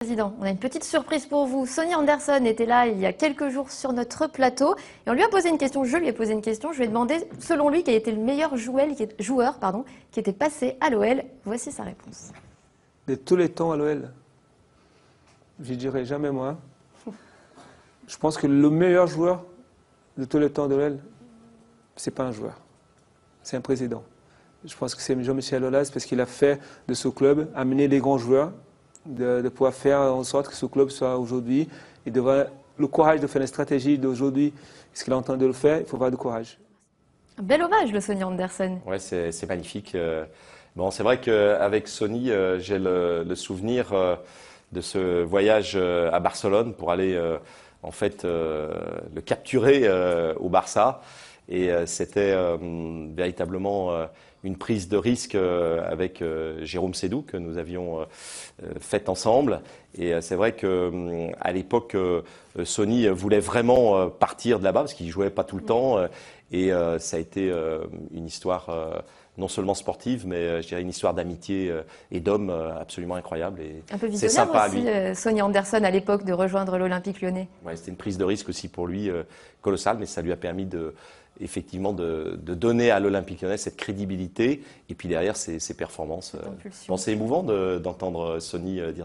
Président, on a une petite surprise pour vous. Sonny Anderson était là il y a quelques jours sur notre plateau et on lui a posé une question, je lui ai posé une question, je lui ai demandé selon lui quel était le meilleur joueur, qui était passé à l'OL. Voici sa réponse. De tous les temps à l'OL, je dirais jamais moi. Je pense que le meilleur joueur de tous les temps de l'OL, c'est pas un joueur, c'est un président. Je pense que c'est Jean-Michel parce qu'il a fait de ce club amener des grands joueurs de, pouvoir faire en sorte que ce club soit aujourd'hui, et de voir le courage de faire une stratégie d'aujourd'hui, ce qu'il est en train de le faire, il faut avoir du courage. Un bel hommage, le Sonny Anderson. Ouais, c'est magnifique. Euh. Bon, c'est vrai qu'avec Sony, euh, j'ai le, le, souvenir euh, de ce voyage à Barcelone pour aller en fait le capturer au Barça. Et euh, c'était euh, véritablement euh, une prise de risque avec Jérôme Sédou que nous avions faite ensemble et euh, c'est vrai que hum, à l'époque, euh, euh, Sony voulait vraiment partir de là-bas parce qu'il jouait pas tout le temps. Et ça a été une histoire non seulement sportive, mais je dirais une histoire d'amitié et d'homme absolument incroyable. Et un peu c'est sympa aussi, à Anderson à l'époque de rejoindre l'Olympique Lyonnais. c'était une prise de risque aussi pour lui colossale, mais ça lui a permis de effectivement de, donner à l'Olympique lyonnais cette crédibilité et puis derrière ses, ses performances. c'est émouvant d'entendre Sony dire ça.